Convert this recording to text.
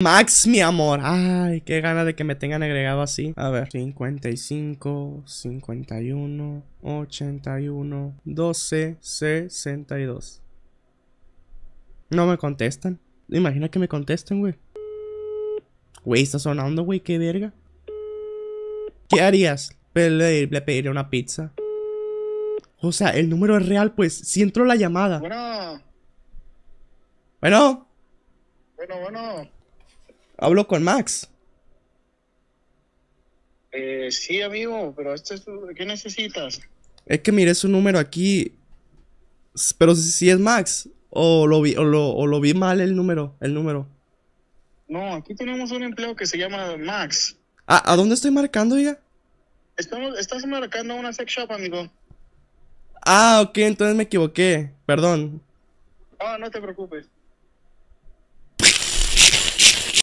Max, mi amor. Ay, qué gana de que me tengan agregado así. A ver, 55, 51, 81, 12, 62. No me contestan. Imagina que me contesten, güey. Güey, está sonando, güey, qué verga. ¿Qué harías? Le, le una pizza. O sea, el número es real, pues. Si entro la llamada. Bueno. Bueno. Bueno, bueno. Hablo con Max. Eh, sí, amigo, pero esto es ¿qué necesitas? Es que miré su número aquí. Pero si, es Max. O lo, vi, lo, vi mal el número. El número. No, aquí tenemos un empleo que se llama Max. Ah, ¿A dónde estoy marcando ya? estás marcando una sex shop, amigo. Ah, ok, entonces me equivoqué. Perdón. Ah, no te preocupes.